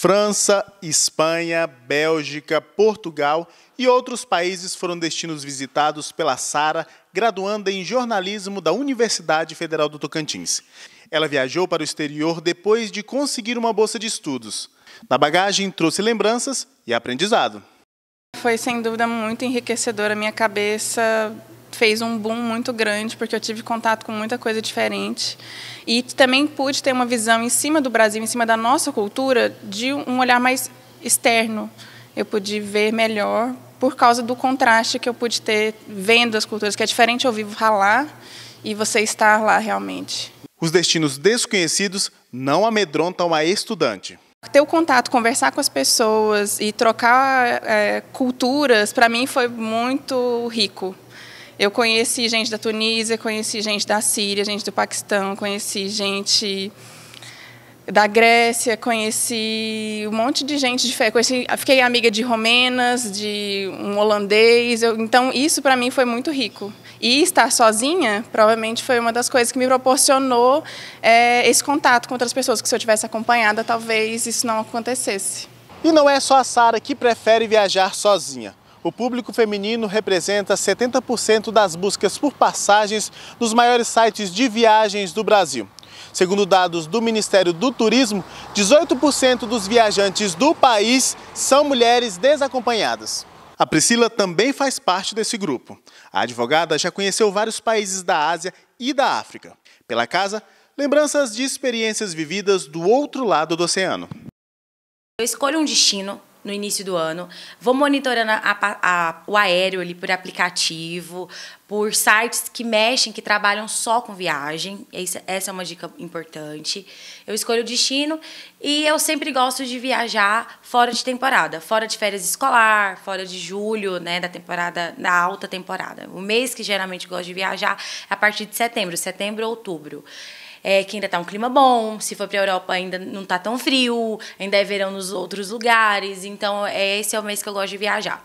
França, Espanha, Bélgica, Portugal e outros países foram destinos visitados pela Sara, graduanda em jornalismo da Universidade Federal do Tocantins. Ela viajou para o exterior depois de conseguir uma bolsa de estudos. Na bagagem trouxe lembranças e aprendizado. Foi sem dúvida muito enriquecedor a minha cabeça fez um boom muito grande, porque eu tive contato com muita coisa diferente. E também pude ter uma visão em cima do Brasil, em cima da nossa cultura, de um olhar mais externo. Eu pude ver melhor por causa do contraste que eu pude ter vendo as culturas, que é diferente ao vivo ralar e você estar lá realmente. Os destinos desconhecidos não amedrontam a estudante. Ter o contato, conversar com as pessoas e trocar é, culturas, para mim foi muito rico. Eu conheci gente da Tunísia, conheci gente da Síria, gente do Paquistão, conheci gente da Grécia, conheci um monte de gente diferente. Conheci, fiquei amiga de romenas, de um holandês. Eu, então, isso para mim foi muito rico. E estar sozinha, provavelmente, foi uma das coisas que me proporcionou é, esse contato com outras pessoas, que se eu tivesse acompanhada, talvez isso não acontecesse. E não é só a Sara que prefere viajar sozinha. O público feminino representa 70% das buscas por passagens nos maiores sites de viagens do Brasil. Segundo dados do Ministério do Turismo, 18% dos viajantes do país são mulheres desacompanhadas. A Priscila também faz parte desse grupo. A advogada já conheceu vários países da Ásia e da África. Pela casa, lembranças de experiências vividas do outro lado do oceano. Eu escolho um destino no início do ano. Vou monitorando a, a, o aéreo ali por aplicativo, por sites que mexem, que trabalham só com viagem. Essa, essa é uma dica importante. Eu escolho o destino e eu sempre gosto de viajar fora de temporada, fora de férias escolar, fora de julho, né, da temporada, da alta temporada. O mês que geralmente gosto de viajar é a partir de setembro, setembro, outubro é, que ainda tá um clima bom, se for pra Europa ainda não tá tão frio, ainda é verão nos outros lugares, então é, esse é o mês que eu gosto de viajar.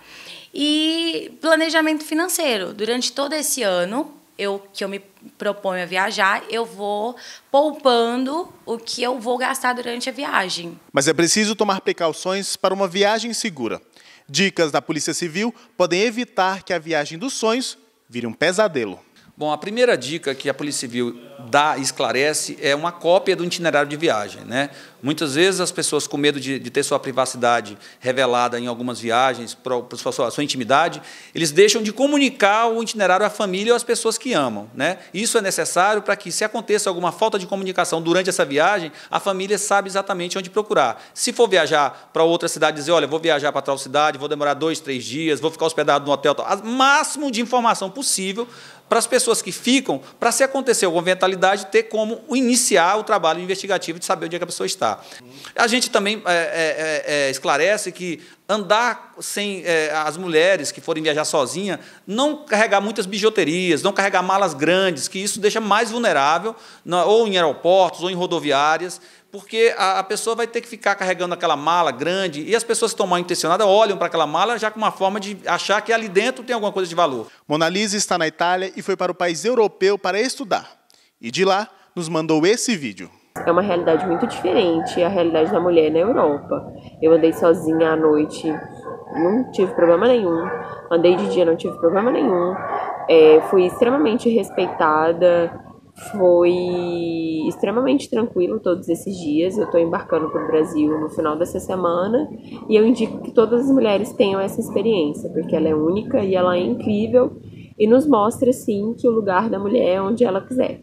E planejamento financeiro. Durante todo esse ano, eu que eu me proponho a viajar, eu vou poupando o que eu vou gastar durante a viagem. Mas é preciso tomar precauções para uma viagem segura. Dicas da Polícia Civil podem evitar que a viagem dos sonhos vire um pesadelo. Bom, a primeira dica que a Polícia Civil dá, esclarece, é uma cópia do itinerário de viagem. Né? Muitas vezes as pessoas, com medo de, de ter sua privacidade revelada em algumas viagens, para a sua, sua intimidade, eles deixam de comunicar o itinerário à família ou às pessoas que amam. Né? Isso é necessário para que, se aconteça alguma falta de comunicação durante essa viagem, a família sabe exatamente onde procurar. Se for viajar para outra cidade, dizer, olha, vou viajar para tal cidade, vou demorar dois, três dias, vou ficar hospedado no hotel, O máximo de informação possível para as pessoas que ficam, para se acontecer alguma eventualidade, ter como iniciar o trabalho investigativo de saber onde é que a pessoa está andar. A gente também é, é, é, é, esclarece que andar sem é, as mulheres que forem viajar sozinha, não carregar muitas bijuterias, não carregar malas grandes, que isso deixa mais vulnerável, ou em aeroportos, ou em rodoviárias, porque a, pessoa vai ter que ficar carregando aquela mala grande e as pessoas que estão mal intencionadas olham para aquela mala já com uma forma de achar que ali dentro tem alguma coisa de valor. Mona Lisa está na Itália e foi para o país europeu para estudar. E de lá nos mandou esse vídeo é uma realidade muito diferente a realidade da mulher na Europa. Eu andei sozinha à noite, não tive problema nenhum. Andei de dia, não tive problema nenhum. É, fui extremamente respeitada, foi extremamente tranquilo todos esses dias. Eu estou embarcando para o Brasil no final dessa semana e eu indico que todas as mulheres tenham essa experiência, porque ela é única e ela é incrível e nos mostra, sim, que o lugar da mulher é onde ela quiser.